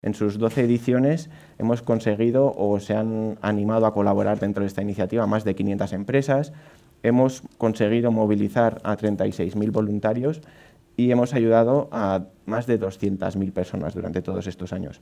En sus 12 ediciones hemos conseguido o se han animado a colaborar dentro de esta iniciativa más de 500 empresas, hemos conseguido movilizar a 36.000 voluntarios y hemos ayudado a más de 200.000 personas durante todos estos años.